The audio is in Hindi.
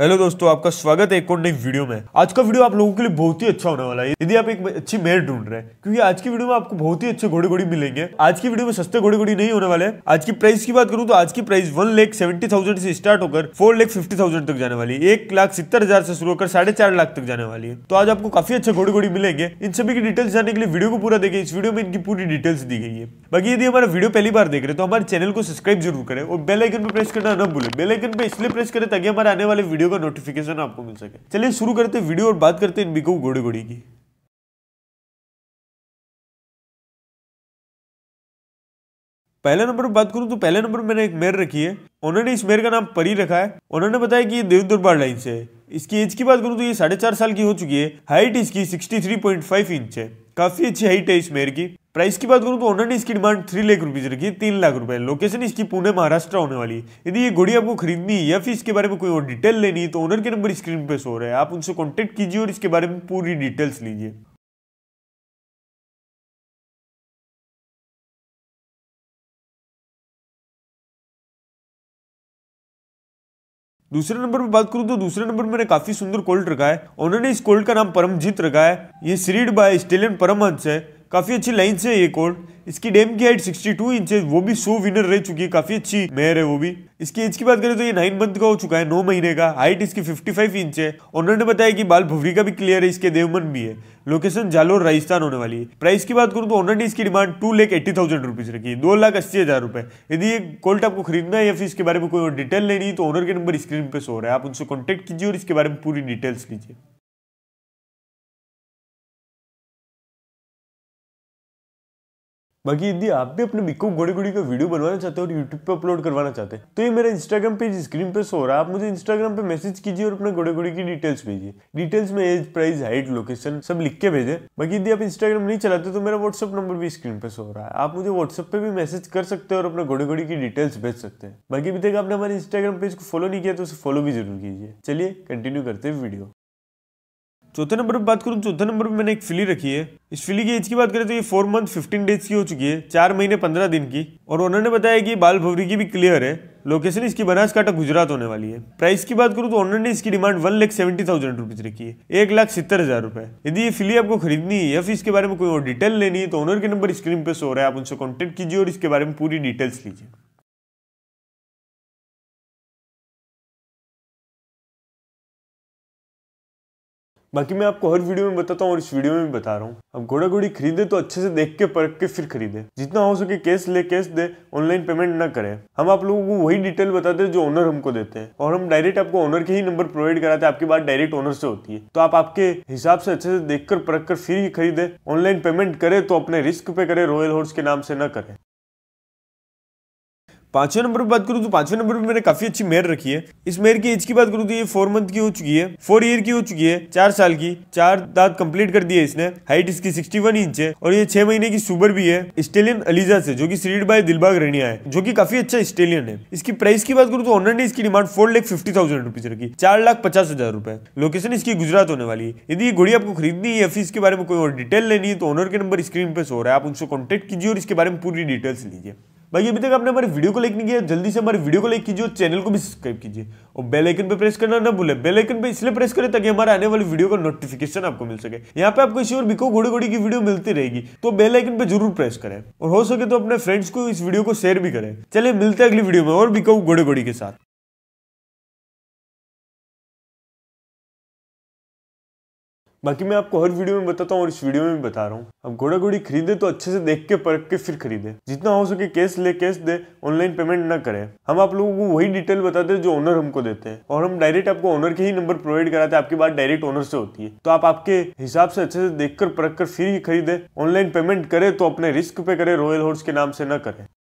हेलो दोस्तों आपका स्वागत है एक और नई वीडियो में आज का वीडियो आप लोगों के लिए बहुत ही अच्छा होने वाला है यदि आप एक अच्छी मेयर ढूंढ रहे हैं क्योंकि आज की वीडियो में आपको बहुत ही अच्छे घोड़े घोड़ी मिलेंगे आज की वीडियो में सस्ते घोड़े घोड़ी नहीं होने वाले आज की प्राइस की बात करूँ तो आज की price one lakh seventy thousand से स्टार्ट होकर फोर लेख फिफ्टी थाउजेंड तक जाने वाली है एक लाख सत्तर हजार से शुरू होकर साढ़े चार लाख तक जाने वाली है तो आज आपको काफी अच्छे घोड़े घोड़ी मिलेंगे इन सभी की डिटेल्स जाने के लिए वीडियो को पूरा देखे इस वीडियो में इनकी पूरी डिटेल्स दी गई है बाकी यदि हमारा वीडियो पहली बार देख रहे तो हमारे चैनल को सब्सक्राइब जरूर करें और बेलाइकन पर प्रेस करना न भूलें बेलाइकन पर इसलिए प्रेस करें ताकि हमारे आने वाले वीडियो का नोटिफिकेशन आपको मिल सके चलिए शुरू करते हैं वीडियो और बात करते हैं इन बिकू घोड़ी घोड़ी की पहले नंबर पर बात करूं तो पहले नंबर मैंने एक मेयर रखी है उन्होंने इस मेयर का नाम परी रखा है उन्होंने बताया कि ये देव दरबार लाइन से है इसकी एज की बात करूं तो ये साढ़े चार साल की हो चुकी है हाइट इसकी 63.5 इंच है काफी अच्छी हाइट है इस मेयर की प्राइस की बात करूँ तो ऑनर ने इसकी डिमांड थ्री लाख रुपीज रखी तीन लाख रुपए लोकेशन इसकी पुणे महाराष्ट्र होने वाली है यदि ये घोड़ी आपको खरीदनी है या फिर इसके बारे में कोई और डिटेल लेनी है तो ओनर के नंबर स्क्रीन पे सो रहा है आप उनसे कॉन्टेक्ट कीजिए और इसके बारे में पूरी डिटेल्स लीजिए दूसरे नंबर पर बात करूं तो दूसरे नंबर मैंने काफी सुंदर कोल्ड रखा है उन्होंने इस कोल्ड का नाम परमजीत रखा है ये सीरीड बाय स्टेलियन परमहंस है काफ़ी अच्छी लाइन से ये कोर्ट इसकी डेम की हाइट 62 इंच है वो भी शो विनर रह चुकी है काफ़ी अच्छी मेयर है वो भी इसकी एज की बात करें तो ये नाइन मंथ का हो चुका है नौ महीने का हाइट इसकी 55 इंच है उन्होंने बताया कि बाल भवरी का भी क्लियर है इसके देवमन भी है लोकेशन जालोर राजस्थान होने वाली है प्राइस की बात करूँ तो उन्होंने इसकी demand two lakh eighty thousand rupees रखी है दो लाख अस्सी हज़ार रुपए यदि ये कोल्ट आपको खरीदना है या फिर इसके बारे में कोई डिटेल लेनी है तो ओनर के नंबर स्क्रीन पर शो रहा है आप उनसे कॉन्टेक्ट कीजिए और इसके बारे में पूरी डिटेल्स लीजिए बाकी यदि आप भी अपने बिक्को घोड़ी घोड़ी का वीडियो बनवाना चाहते हो और यूट्यूब पे अपलोड करवाना चाहते हैं तो ये मेरा इंस्टाग्राम पेज स्क्रीन पे सो रहा है आप मुझे इंस्टाग्राम पे मैसेज कीजिए और अपने घोड़े घोड़ी की डिटेल्स भेजिए डिटेल्स में एज प्राइस हाइट लोकेशन सब लिख के भेजे बाकी यदि आप इंस्टाग्राम नहीं चलाते तो मेरा व्हाट्सअप नंबर भी स्क्रीन पे सो रहा है आप मुझे व्हाट्सअप पे भी मैसेज कर सकते हैं और अपने घोड़े घोड़ी की डिटेल्स भेज सकते हैं बाकी अभी तक आपने हमारे इंस्टाग्राम पेज को फॉलो नहीं किया तो उसे फॉलो भी जरूर कीजिए चलिए कंटिन्यू करते हैं वीडियो चौथे नंबर पर बात करूँ चौथे नंबर पर मैंने एक फिली रखी है इस फिली की एज की बात करें तो ये फोर मंथ फिफ्टीन डेज की हो चुकी है चार महीने पंद्रह दिन की और उन्होंने बताया कि बाल भवरी की भी क्लियर है लोकेशन इसकी बनासकाठा गुजरात होने वाली है प्राइस की बात करूँ तो ने इसकी demand one lakh seventy thousand rupees रखी है एक लाख सत्तर हजार रुपए यदि ये फिली आपको खरीदनी है या फिर इसके बारे में कोई और डिटेल लेनी है तो ओनर के नंबर स्क्रीन पर सो रहा है आप उनसे कॉन्टेक्ट कीजिए और इसके बारे में पूरी डिटेल्स लीजिए बाकी मैं आपको हर वीडियो में बताता हूँ और इस वीडियो में भी बता रहा हूँ अब घोड़ा घोड़ी खरीदे तो अच्छे से देख के परख के फिर खरीदे जितना हो सके कैश ले कैश दे ऑनलाइन पेमेंट ना करें हम आप लोगों को वही डिटेल बताते हैं जो ओनर हमको देते हैं और हम डायरेक्ट आपको ओनर के ही नंबर प्रोवाइड कराते हैं आपकी बात डायरेक्ट ओनर से होती है तो आप आपके हिसाब से अच्छे से देख कर परख कर फिर ही खरीदे ऑनलाइन पेमेंट करे तो अपने रिस्क पे करे रॉयल हॉर्स के नाम से ना करे पांचवें नंबर पर बात करूँ तो पांचवें नंबर पर मैंने काफी अच्छी मेयर रखी है इस मेयर की एज की बात करूँ तो ये फोर मंथ की हो चुकी है फोर ईयर की हो चुकी है चार साल की चार दांत कंप्लीट कर दिए इसने हाइट इसकी सिक्सटी वन इंच है और ये छह महीने की सुबर भी है स्टेलियन अलीजा से जो की सीड बाय दिलबाग रणिया है जो की काफी अच्छा स्टेलियन है इसकी प्राइस की बात करूँ तो ऑनर ने इसकी demand four lakh fifty thousand rupees रखी चार लाख पचास हजार रुपए लोकेशन इसकी गुजरात होने वाली है यदि ये घोड़ी आपको खरीदनी है या फिर इसके बारे में कोई और डिटेल लेनी है तो ऑनर के नंबर स्क्रीन पर सो रहा है आप उनसे कॉन्टेक्ट कीजिए और इसके बारे में पूरी डिटेल्स लीजिए बाकी अभी तक आपने हमारे वीडियो को लाइक नहीं किया जल्दी से हमारे वीडियो को लाइक कीजिए और चैनल को भी सब्सक्राइब कीजिए और बेल आइकन पे प्रेस करना ना भूले बेल आइकन पे इसलिए प्रेस करें ताकि हमारे आने वाली वीडियो का नोटिफिकेशन आपको मिल सके यहाँ पे आपको इसी और बिको घोड़े घोड़ी की वीडियो मिलती रहेगी तो बेल आइकन पे जरूर प्रेस करें और हो सके तो अपने फ्रेंड्स को इस वीडियो को शेयर भी करें चले मिलते हैं अगली वीडियो में और बिको घोड़े घोड़ी के साथ बाकी मैं आपको हर वीडियो में बताता हूँ और इस वीडियो में भी बता रहा हूँ अब घोड़ा घोड़ी खरीदे तो अच्छे से देख के परख के फिर खरीदे जितना हो सके कैश ले कैश दे ऑनलाइन पेमेंट ना करें हम आप लोगों को वही डिटेल बताते हैं जो ओनर हमको देते हैं और हम डायरेक्ट आपको ओनर के ही नंबर प्रोवाइड कराते हैं आपकी बात डायरेक्ट ओनर से होती है तो आप आपके हिसाब से अच्छे से देख कर परख कर फिर ही खरीदे ऑनलाइन पेमेंट करे तो अपने रिस्क पे करे रॉयल हॉर्स के नाम से ना करे